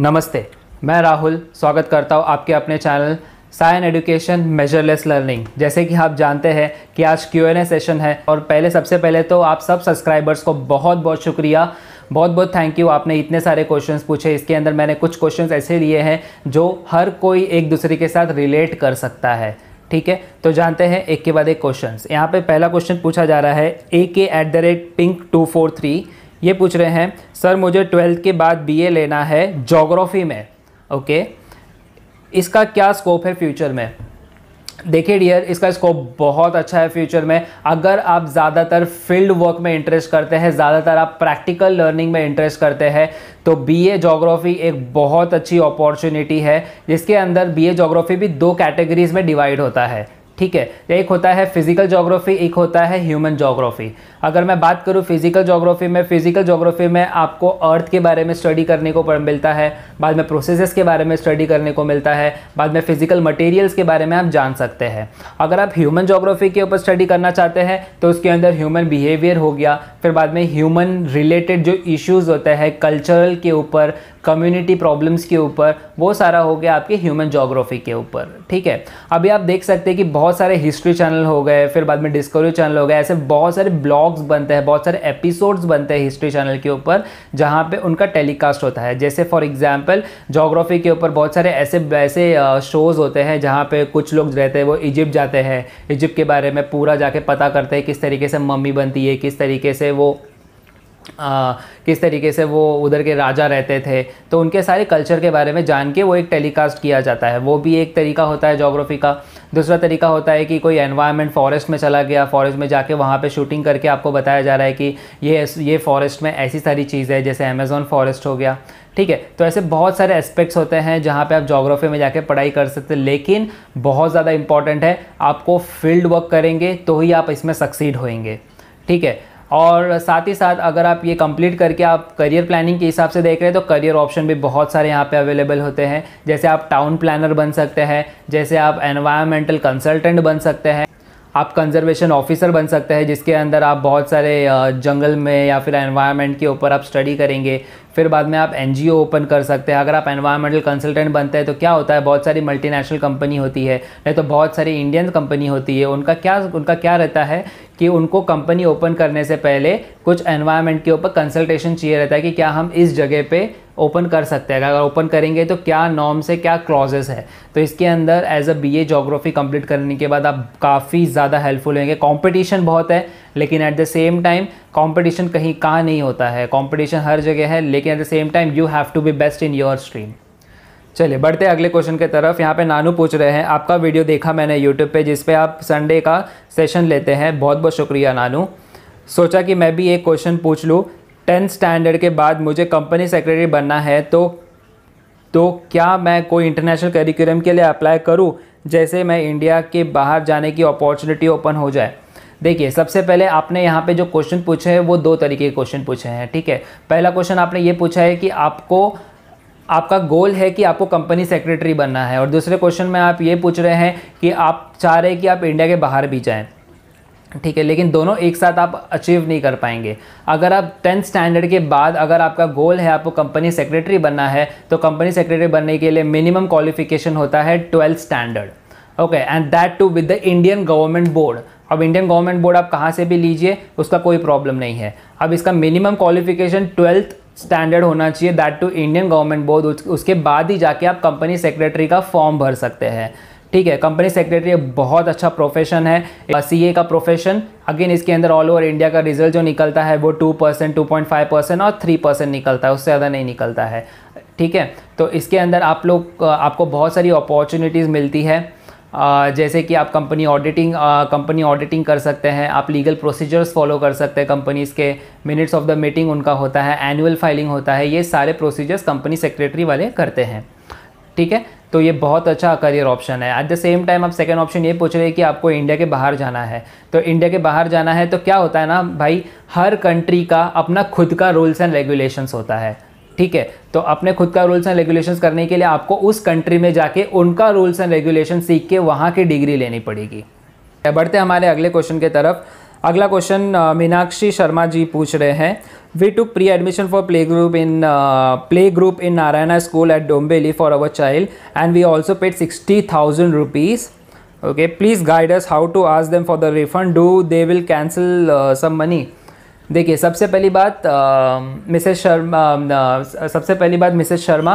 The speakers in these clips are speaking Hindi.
नमस्ते मैं राहुल स्वागत करता हूँ आपके अपने channel sign education measureless learning जैसे कि आप जानते हैं कि आज क्यू एन ए सेशन है और पहले सबसे पहले तो आप सब सब्सक्राइबर्स को बहुत बहुत शुक्रिया बहुत बहुत थैंक यू आपने इतने सारे क्वेश्चंस पूछे इसके अंदर मैंने कुछ क्वेश्चंस ऐसे लिए हैं जो हर कोई एक दूसरे के साथ रिलेट कर सकता है ठीक है तो जानते हैं एक के बाद एक क्वेश्चंस यहाँ पे पहला क्वेश्चन पूछा जा रहा है A K at the rate pink two four three ये पूछ रहे हैं सर मुझे ट्वेल्थ के बाद बीए लेना है जोग्राफ़ी में ओके इसका क्या स्कोप है फ्यूचर में देखिए डियर इसका स्कोप बहुत अच्छा है फ्यूचर में अगर आप ज़्यादातर फील्ड वर्क में इंटरेस्ट करते हैं ज़्यादातर आप प्रैक्टिकल लर्निंग में इंटरेस्ट करते हैं तो बीए जोग्राफ़ी एक बहुत अच्छी अपॉर्चुनिटी है जिसके अंदर बीए जोग्राफ़ी भी दो कैटेगरीज में डिवाइड होता है ठीक है तो एक होता है फिजिकल जोग्राफी एक होता है ह्यूमन जोग्राफी अगर मैं बात करूँ फिजिकल जोग्राफी में फिजिकल जोग्राफी में आपको अर्थ के बारे में स्टडी करने को मिलता है बाद में प्रोसेसेस के बारे में स्टडी करने को मिलता है बाद में फिजिकल मटेरियल्स के बारे में आप जान सकते हैं अगर आप ह्यूमन जोग्राफी के ऊपर स्टडी करना चाहते हैं तो उसके अंदर ह्यूमन बिहेवियर हो गया फिर बाद में ह्यूमन रिलेटेड जो इश्यूज़ होते हैं कल्चरल के ऊपर कम्युनिटी प्रॉब्लम्स के ऊपर वो सारा हो गया आपके ह्यूमन जोग्राफी के ऊपर ठीक है अभी आप देख सकते हैं कि बहुत सारे हिस्ट्री चैनल हो गए फिर बाद में डिस्कवरी चैनल हो गए ऐसे बहुत सारे ब्लॉग्स बनते हैं बहुत सारे एपिसोड्स बनते हैं हिस्ट्री चैनल के ऊपर जहाँ पे उनका टेलीकास्ट होता है जैसे फॉर एग्जाम्पल जोग्राफी के ऊपर बहुत सारे ऐसे ऐसे शोज़ होते हैं जहाँ पर कुछ लोग रहते हैं वो इजिप्ट जाते हैं इजिप्ट के बारे में पूरा जाके पता करते हैं किस तरीके से मम्मी बनती है किस तरीके से वो आ, किस तरीके से वो उधर के राजा रहते थे तो उनके सारे कल्चर के बारे में जान के वो एक टेलीकास्ट किया जाता है वो भी एक तरीका होता है जोग्राफी का दूसरा तरीका होता है कि कोई एनवायरनमेंट फॉरेस्ट में चला गया फॉरेस्ट में जाके वहाँ पे शूटिंग करके आपको बताया जा रहा है कि ये ये फॉरेस्ट में ऐसी सारी चीज़ है जैसे अमेज़ोन फॉरेस्ट हो गया ठीक है तो ऐसे बहुत सारे एस्पेक्ट्स होते हैं जहाँ पे आप जोग्राफी में जाके पढ़ाई कर सकते हैं लेकिन बहुत ज़्यादा इंपॉर्टेंट है आपको फील्ड वर्क करेंगे तो ही आप इसमें सक्सीड होएंगे ठीक है और साथ ही साथ अगर आप ये कंप्लीट करके आप करियर प्लानिंग के हिसाब से देख रहे हैं तो करियर ऑप्शन भी बहुत सारे यहाँ पे अवेलेबल होते हैं जैसे आप टाउन प्लानर बन सकते हैं जैसे आप एनवायरमेंटल कंसल्टेंट बन सकते हैं आप कंजर्वेशन ऑफिसर बन सकते हैं जिसके अंदर आप बहुत सारे जंगल में या फिर एनवायरनमेंट के ऊपर आप स्टडी करेंगे फिर बाद में आप एन ओपन कर सकते हैं अगर आप एनवायरमेंटल कंसल्टेंट बनते हैं तो क्या होता है बहुत सारी मल्टीनेशनल कंपनी होती है नहीं तो बहुत सारी इंडियन कंपनी होती है उनका क्या उनका क्या रहता है कि उनको कंपनी ओपन करने से पहले कुछ एनवायरनमेंट के ऊपर कंसल्टेशन चाहिए रहता है कि क्या हम इस जगह पे ओपन कर सकते हैं अगर ओपन करेंगे तो क्या नॉर्म्स है क्या क्लॉजेस है तो इसके अंदर as a B A geography complete करने के बाद आप काफ़ी ज़्यादा हेल्पफुल होंगे कॉम्पिटिशन बहुत है लेकिन at the same time competition कहीं कहाँ नहीं होता है कॉम्पिटिशन हर जगह है लेकिन at the same time you have to be best in your stream चलिए बढ़ते अगले क्वेश्चन की तरफ यहाँ पे नानू पूछ रहे हैं आपका वीडियो देखा मैंने यूट्यूब पे जिस पे आप संडे का सेशन लेते हैं बहुत बहुत शुक्रिया नानू सोचा कि मैं भी एक क्वेश्चन पूछ लूँ टेंथ स्टैंडर्ड के बाद मुझे कंपनी सेक्रेटरी बनना है तो तो क्या मैं कोई इंटरनेशनल करिकुलम के लिए अप्लाई करूँ जैसे मैं इंडिया के बाहर जाने की अपॉर्चुनिटी ओपन हो जाए देखिए सबसे पहले आपने यहाँ पे जो क्वेश्चन पूछे हैं वो दो तरीके के क्वेश्चन पूछे हैं ठीक है पहला क्वेश्चन आपने ये पूछा है कि आपको आपका गोल है कि आपको कंपनी सेक्रेटरी बनना है और दूसरे क्वेश्चन में आप ये पूछ रहे हैं कि आप चाह रहे हैं कि आप इंडिया के बाहर भी जाएं ठीक है लेकिन दोनों एक साथ आप अचीव नहीं कर पाएंगे अगर आप टेंथ स्टैंडर्ड के बाद अगर आपका गोल है आपको कंपनी सेक्रेटरी बनना है तो कंपनी सेक्रेटरी बनने के लिए मिनिमम क्वालिफिकेशन होता है twelfth standard okay and that too with the Indian government board अब इंडियन गवर्नमेंट बोर्ड आप कहाँ से भी लीजिए उसका कोई प्रॉब्लम नहीं है अब इसका मिनिमम क्वालिफिकेशन ट्वेल्थ स्टैंडर्ड होना चाहिए that too Indian government board उसके बाद ही जाके आप कंपनी सेक्रेटरी का फॉर्म भर सकते हैं ठीक है कंपनी सेक्रेटरी बहुत अच्छा प्रोफेशन है सी ए का प्रोफेशन अगेन इसके अंदर ऑल ओवर इंडिया का रिजल्ट जो निकलता है वो two percent two point five percent और थ्री परसेंट निकलता है उससे ज़्यादा नहीं निकलता है ठीक है तो इसके अंदर आप लोग आपको बहुत सारी अपॉर्चुनिटीज़ मिलती है जैसे कि आप कंपनी ऑडिटिंग कंपनी ऑडिटिंग कर सकते हैं आप लीगल प्रोसीजर्स फॉलो कर सकते हैं कंपनीज़ के मिनट्स ऑफ द मीटिंग उनका होता है एनुअल फाइलिंग होता है ये सारे प्रोसीजर्स कंपनी सेक्रेटरी वाले करते हैं ठीक है तो ये बहुत अच्छा करियर ऑप्शन है एट द सेम टाइम आप सेकेंड ऑप्शन ये पूछ रहे हैं कि आपको इंडिया के बाहर जाना है तो इंडिया के बाहर जाना है तो क्या होता है ना भाई हर कंट्री का अपना खुद का रूल्स एंड रेगुलेशंस होता है ठीक है तो अपने खुद का रूल्स एंड रेगुलेशंस करने के लिए आपको उस कंट्री में जाके उनका रूल्स एंड रेगुलेशन सीख के वहाँ की डिग्री लेनी पड़ेगी बढ़ते हमारे अगले क्वेश्चन के तरफ अगला क्वेश्चन मीनाक्षी शर्मा जी पूछ रहे हैं we took pre admission for play group in play group in Narayana school at Dombivli for our child and we also paid sixty thousand rupees okay please guide us how to ask them for the refund do they will cancel some money देखिए सबसे पहली बात मिसेज शर्मा सबसे पहली बात मिसेज शर्मा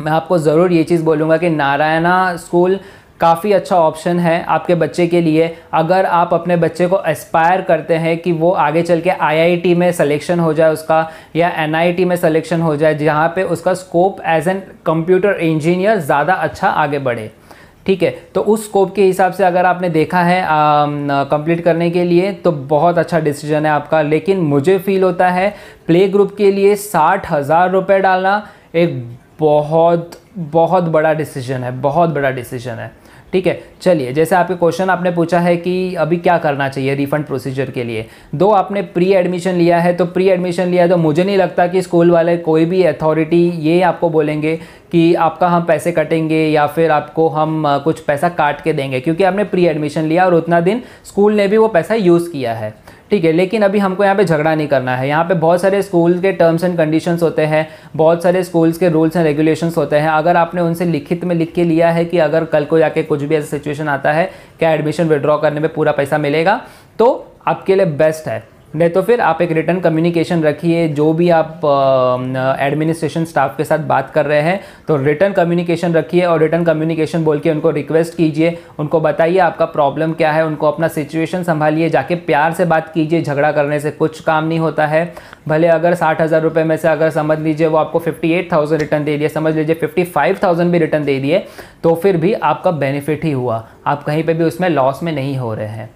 मैं आपको ज़रूर ये चीज़ बोलूँगा कि नारायणा स्कूल काफ़ी अच्छा ऑप्शन है आपके बच्चे के लिए अगर आप अपने बच्चे को एस्पायर करते हैं कि वो आगे चल के आई में सिलेक्शन हो जाए उसका या एन में सिलेक्शन हो जाए जहाँ पे उसका scope as an computer engineer ज़्यादा अच्छा आगे बढ़े ठीक है तो उस स्कोप के हिसाब से अगर आपने देखा है कंप्लीट करने के लिए तो बहुत अच्छा डिसीजन है आपका लेकिन मुझे फील होता है प्ले ग्रुप के लिए साठ हज़ार रुपये डालना एक बहुत बहुत बड़ा डिसीजन है बहुत बड़ा डिसीजन है ठीक है चलिए जैसे आपके क्वेश्चन आपने पूछा है कि अभी क्या करना चाहिए रिफंड प्रोसीजर के लिए दो आपने प्री एडमिशन लिया है तो प्री एडमिशन लिया तो मुझे नहीं लगता कि स्कूल वाले कोई भी अथॉरिटी ये आपको बोलेंगे कि आपका हम पैसे कटेंगे या फिर आपको हम कुछ पैसा काट के देंगे क्योंकि आपने प्री एडमिशन लिया और उतना दिन स्कूल ने भी वो पैसा यूज़ किया है ठीक है लेकिन अभी हमको यहाँ पे झगड़ा नहीं करना है यहाँ पे बहुत सारे स्कूल के टर्म्स एंड कंडीशंस होते हैं बहुत सारे स्कूल्स के रूल्स एंड रेगुलेशंस होते हैं अगर आपने उनसे लिखित में लिख के लिया है कि अगर कल को जाके कुछ भी ऐसा सिचुएशन आता है क्या एडमिशन विड्रॉ करने में पूरा पैसा मिलेगा तो आपके लिए बेस्ट है नहीं तो फिर आप एक रिटर्न कम्युनिकेशन रखिए जो भी आप एडमिनिस्ट्रेशन स्टाफ के साथ बात कर रहे हैं तो रिटर्न कम्युनिकेशन रखिए और रिटर्न कम्युनिकेशन बोल के उनको रिक्वेस्ट कीजिए उनको बताइए आपका प्रॉब्लम क्या है उनको अपना सिचुएशन संभालिए जाके प्यार से बात कीजिए झगड़ा करने से कुछ काम नहीं होता है भले अगर साठ हज़ार रुपये में से अगर समझ लीजिए वो आपको फिफ्टी एट थाउजेंड रिटर्न दे दिए समझ लीजिए फिफ्टी फाइव थाउजेंड भी रिटर्न दे दिए तो फिर भी आपका बेनिफिट ही हुआ आप कहीं पर भी उसमें लॉस में नहीं हो रहे हैं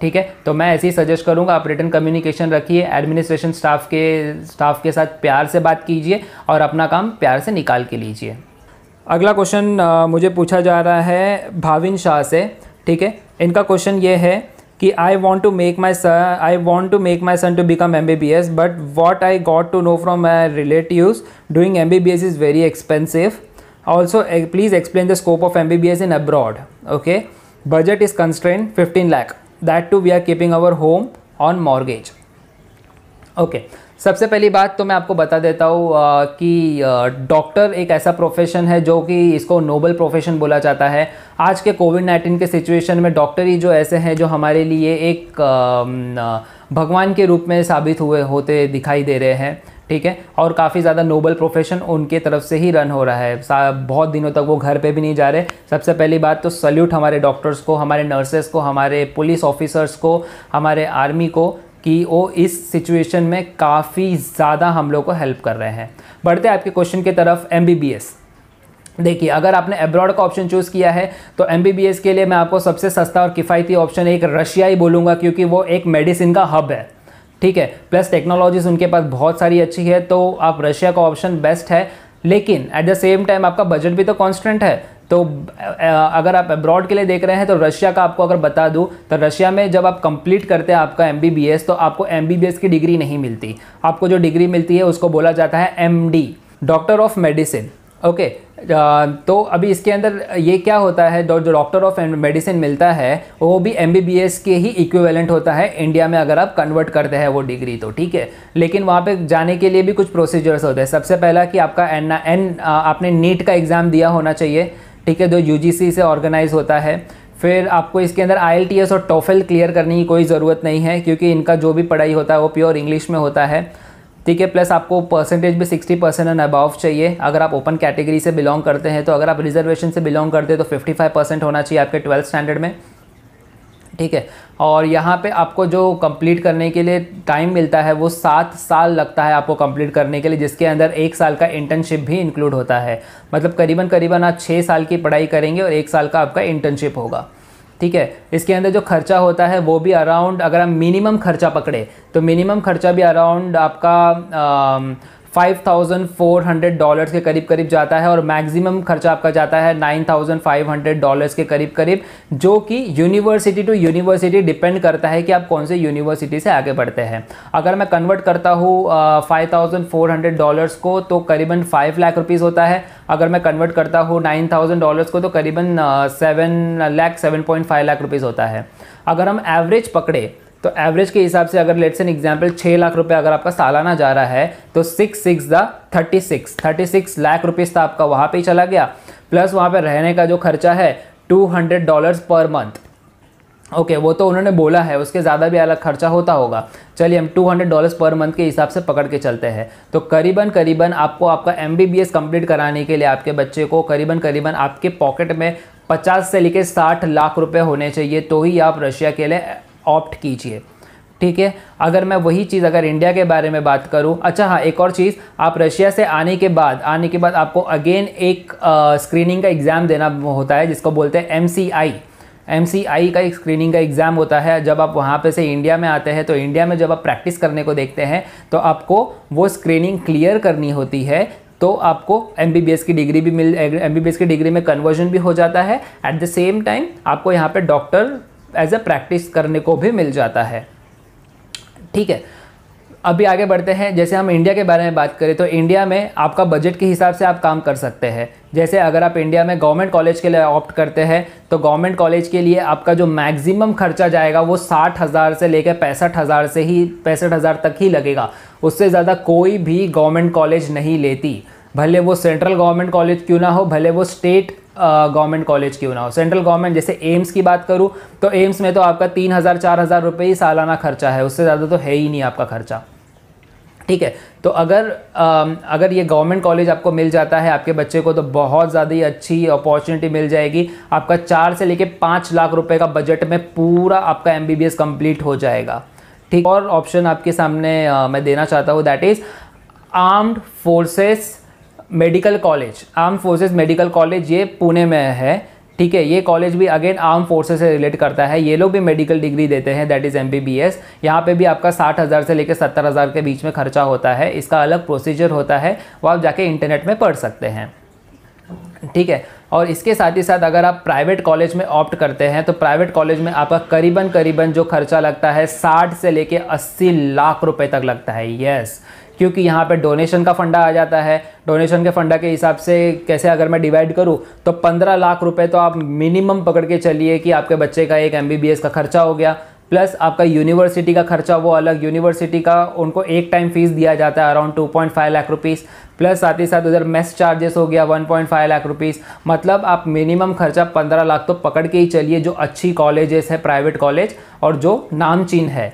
ठीक है तो मैं ऐसे ही सजेस्ट करूँगा आप रिटर्न कम्युनिकेशन रखिए एडमिनिस्ट्रेशन स्टाफ के स्टाफ के साथ प्यार से बात कीजिए और अपना काम प्यार से निकाल के लीजिए अगला क्वेश्चन मुझे पूछा जा रहा है भाविन शाह से ठीक है इनका क्वेश्चन ये है कि I want to make my son I want to make my son to become M B B S but what I got to know from my relative doing M B B S is very expensive also please explain the scope of M B B S in abroad okay budget is constrain fifteen lakh that too we are keeping our home on mortgage okay सबसे पहली बात तो मैं आपको बता देता हूँ कि डॉक्टर एक ऐसा प्रोफेशन है जो कि इसको नोबल प्रोफेशन बोला जाता है आज के कोविड नाइन्टीन के सिचुएशन में डॉक्टर ही जो ऐसे हैं जो हमारे लिए एक भगवान के रूप में साबित हुए होते दिखाई दे रहे हैं ठीक है और काफ़ी ज़्यादा नोबल प्रोफेशन उनके तरफ से ही रन हो रहा है बहुत दिनों तक वो घर पे भी नहीं जा रहे सबसे पहली बात तो सल्यूट हमारे डॉक्टर्स को हमारे नर्सेस को हमारे पुलिस ऑफिसर्स को हमारे आर्मी को कि वो इस सिचुएशन में काफ़ी ज़्यादा हम लोग को हेल्प कर रहे हैं बढ़ते आपके क्वेश्चन की तरफ एम देखिए अगर आपने अब्रॉड का ऑप्शन चूज़ किया है तो एम के लिए मैं आपको सबसे सस्ता और किफ़ायती ऑप्शन एक रशिया ही बोलूँगा क्योंकि वो एक मेडिसिन का हब है ठीक है प्लस टेक्नोलॉजीज उनके पास बहुत सारी अच्छी है तो आप रशिया का ऑप्शन बेस्ट है लेकिन एट द सेम टाइम आपका बजट भी तो कॉन्स्टेंट है तो अगर आप अब्रॉड के लिए देख रहे हैं तो रशिया का आपको अगर बता दूँ तो रशिया में जब आप कंप्लीट करते हैं आपका एम तो आपको एम की डिग्री नहीं मिलती आपको जो डिग्री मिलती है उसको बोला जाता है M doctor of medicine okay okay, uh, तो अभी इसके अंदर ये क्या होता है जो डॉक्टर ऑफ मेडिसिन मिलता है वो भी एम के ही इक्विवेलेंट होता है इंडिया में अगर आप कन्वर्ट करते हैं वो डिग्री तो ठीक है लेकिन वहाँ पे जाने के लिए भी कुछ प्रोसीजर्स होते हैं सबसे पहला कि आपका एन एन आपने नीट का एग्ज़ाम दिया होना चाहिए ठीक है जो यू से ऑर्गेनाइज होता है फिर आपको इसके अंदर आई और टोफेल क्लियर करने की कोई ज़रूरत नहीं है क्योंकि इनका जो भी पढ़ाई होता है वो प्योर इंग्लिश में होता है ठीक है प्लस आपको परसेंटेज भी सिक्सटी परसेंट एंड अबाव चाहिए अगर आप ओपन कैटेगरी से बिलोंग करते हैं तो अगर आप रिजर्वेशन से बिलोंग करते हैं तो फिफ्टी फाइव परसेंट होना चाहिए आपके ट्वेल्थ स्टैंडर्ड में ठीक है और यहाँ पे आपको जो कंप्लीट करने के लिए टाइम मिलता है वो सात साल लगता है आपको कंप्लीट करने के लिए जिसके अंदर एक साल का इंटर्नशिप भी इंक्लूड होता है मतलब करीबन करीबन आप छः साल की पढ़ाई करेंगे और एक साल का आपका इंटर्नशिप होगा ठीक है इसके अंदर जो खर्चा होता है वो भी अराउंड अगर हम मिनिमम खर्चा पकड़े तो मिनिमम खर्चा भी अराउंड आपका 5,400 डॉलर्स के करीब करीब जाता है और मैक्सिमम खर्चा आपका जाता है 9,500 डॉलर्स के करीब करीब जो कि यूनिवर्सिटी टू यूनिवर्सिटी डिपेंड करता है कि आप कौन से यूनिवर्सिटी से आगे बढ़ते हैं अगर मैं कन्वर्ट करता हूँ फाइव डॉलर्स को तो करीबन फाइव लाख रुपीज़ होता है अगर मैं कन्वर्ट करता हूँ नाइन थाउजेंड डॉलर्स को तो करीबन seven lakh seven point five lakh rupees होता है अगर हम एवरेज पकड़े तो एवरेज के हिसाब से अगर लेट से एग्जाम्पल छः लाख रुपए अगर आपका सालाना जा रहा है तो six six the thirty six thirty six lakh rupees तो आपका वहाँ पे ही चला गया प्लस वहाँ पे रहने का जो खर्चा है two hundred dollars per month okay वो तो उन्होंने बोला है उसके ज़्यादा भी अलग खर्चा होता होगा चलिए हम हंड्रेड डॉलर्स पर मंथ के हिसाब से पकड़ के चलते हैं तो करीबन करीबन आपको आपका एम कंप्लीट कराने के लिए आपके बच्चे को करीबन करीबन आपके पॉकेट में 50 से लेकर 60 लाख रुपए होने चाहिए तो ही आप रशिया के लिए ऑप्ट कीजिए ठीक है अगर मैं वही चीज़ अगर इंडिया के बारे में बात करूं अच्छा हाँ एक और चीज़ आप रशिया से आने के बाद आने के बाद आपको अगेन एक आ, स्क्रीनिंग का एग्ज़ाम देना होता है जिसको बोलते हैं M C I M C आई का एक स्क्रीनिंग का एग्ज़ाम होता है जब आप वहाँ पे से इंडिया में आते हैं तो इंडिया में जब आप प्रैक्टिस करने को देखते हैं तो आपको वो स्क्रीनिंग क्लियर करनी होती है तो आपको एम की डिग्री भी मिल एम की डिग्री में कन्वर्जन भी हो जाता है एट द सेम टाइम आपको यहाँ पे डॉक्टर एज अ प्रैक्टिस करने को भी मिल जाता है ठीक है अभी आगे बढ़ते हैं जैसे हम इंडिया के बारे में बात करें तो इंडिया में आपका बजट के हिसाब से आप काम कर सकते हैं जैसे अगर आप इंडिया में गवर्नमेंट कॉलेज के लिए ऑप्ट करते हैं तो गवर्नमेंट कॉलेज के लिए आपका जो मैक्सिमम खर्चा जाएगा वो साठ हज़ार से लेकर पैंसठ हज़ार से ही पैंसठ हज़ार तक ही लगेगा उससे ज़्यादा कोई भी गवर्नमेंट कॉलेज नहीं लेती भले वो सेंट्रल गवर्नमेंट कॉलेज क्यों ना हो भले वो स्टेट गवर्नमेंट कॉलेज क्यों ना हो सेंट्रल गवर्नमेंट जैसे एम्स की बात करूँ तो एम्स में तो आपका तीन हज़ार चार हज़ार रुपये ही सालाना खर्चा है उससे ज़्यादा तो है ही नहीं आपका खर्चा ठीक है तो अगर आ, अगर ये गवर्नमेंट कॉलेज आपको मिल जाता है आपके बच्चे को तो बहुत ज़्यादा ही अच्छी अपॉर्चुनिटी मिल जाएगी आपका चार से लेके पाँच लाख रुपए का बजट में पूरा आपका एम बी कंप्लीट हो जाएगा ठीक और ऑप्शन आपके सामने आ, मैं देना चाहता हूँ that is armed forces medical college arm forces medical college ये पुणे में है ठीक है ये कॉलेज भी अगेन आर्म फोर्सेज से रिलेट करता है ये लोग भी मेडिकल डिग्री देते हैं that is M B B S यहाँ पर भी आपका साठ हज़ार से लेकर सत्तर हज़ार के बीच में खर्चा होता है इसका अलग प्रोसीजर होता है वो आप जाके इंटरनेट में पढ़ सकते हैं ठीक है और इसके साथ ही साथ अगर आप प्राइवेट कॉलेज में ऑप्ट करते हैं तो प्राइवेट कॉलेज में आपका करीबन करीबन जो खर्चा लगता है साठ से लेके अस्सी लाख रुपए तक लगता है यस क्योंकि यहाँ पर डोनेशन का फंडा आ जाता है डोनेशन के फंडा के हिसाब से कैसे अगर मैं डिवाइड करूँ तो पंद्रह लाख रुपये तो आप मिनिमम पकड़ के चलिए कि आपके बच्चे का एक एम का खर्चा हो गया प्लस आपका यूनिवर्सिटी का खर्चा वो अलग यूनिवर्सिटी का उनको एक टाइम फीस दिया जाता है अराउंड 2.5 लाख रुपीस प्लस साथ ही साथ उधर मेस चार्जेस हो गया 1.5 लाख रुपीस मतलब आप मिनिमम खर्चा 15 लाख तो पकड़ के ही चलिए जो अच्छी कॉलेजेस है प्राइवेट कॉलेज और जो नामचीन है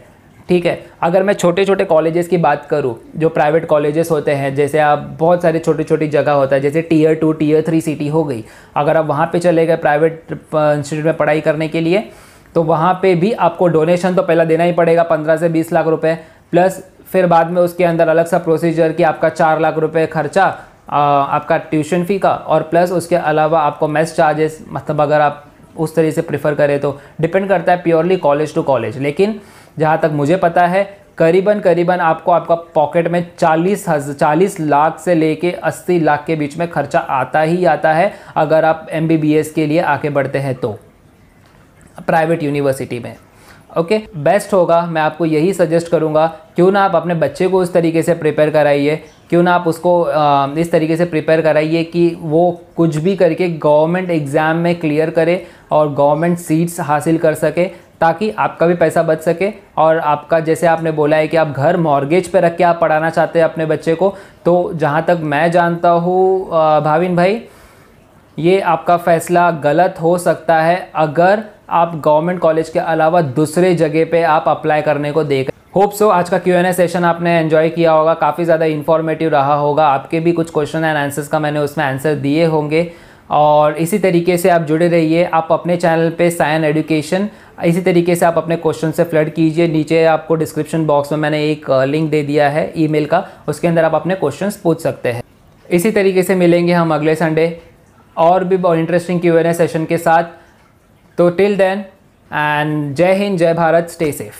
ठीक है अगर मैं छोटे छोटे कॉलेजेस की बात करूँ जो प्राइवेट कॉलेजेस होते हैं जैसे आप बहुत सारे छोटे छोटी जगह होता है जैसे tier two tier three city हो गई अगर आप वहाँ पे चले गए प्राइवेट इंस्टीट्यूट में पढ़ाई करने के लिए तो वहाँ पे भी आपको डोनेशन तो पहला देना ही पड़ेगा पंद्रह से बीस लाख रुपये प्लस फिर बाद में उसके अंदर अलग सा प्रोसीजर कि आपका चार लाख रुपये खर्चा आपका ट्यूशन फ़ी का और प्लस उसके अलावा आपको मेस चार्जेस मतलब अगर आप उस तरीके से प्रेफर करें तो डिपेंड करता है प्योरली कॉलेज टू कॉलेज लेकिन जहाँ तक मुझे पता है करीबन करीबन आपको आपका पॉकेट में चालीस हज चालीस लाख से लेके अस्सी लाख के बीच में खर्चा आता ही आता है अगर आप एम के लिए आगे बढ़ते हैं तो प्राइवेट यूनिवर्सिटी में ओके okay, बेस्ट होगा मैं आपको यही सजेस्ट करूँगा क्यों ना आप अपने बच्चे को उस तरीके से प्रिपेयर कराइए क्यों ना आप उसको इस तरीके से प्रिपेयर कराइए कि वो कुछ भी करके गवर्नमेंट एग्ज़ाम में क्लियर करे और गवर्नमेंट सीट्स हासिल कर सके ताकि आपका भी पैसा बच सके और आपका जैसे आपने बोला है कि आप घर मॉर्गेज पे रख के आप पढ़ाना चाहते हैं अपने बच्चे को तो जहाँ तक मैं जानता हूँ भाविन भाई ये आपका फ़ैसला गलत हो सकता है अगर आप गवर्नमेंट कॉलेज के अलावा दूसरे जगह पे आप अप्लाई करने को देख होप सो आज का क्यू एन ए सेशन आपने एंजॉय किया होगा काफ़ी ज़्यादा इन्फॉर्मेटिव रहा होगा आपके भी कुछ क्वेश्चन एंड आंसर्स का मैंने उसमें आंसर दिए होंगे और इसी तरीके से आप जुड़े रहिए आप अपने चैनल पे साइन एडुकेशन इसी तरीके से आप अपने क्वेश्चन से फ्लड कीजिए नीचे आपको डिस्क्रिप्शन बॉक्स में मैंने एक लिंक दे दिया है ईमेल का उसके अंदर आप अपने क्वेश्चन पूछ सकते हैं इसी तरीके से मिलेंगे हम अगले संडे और भी बहुत इंटरेस्टिंग क्यू एन सेशन के साथ तो टिल देन एंड जय हिंद जय भारत स्टे सेफ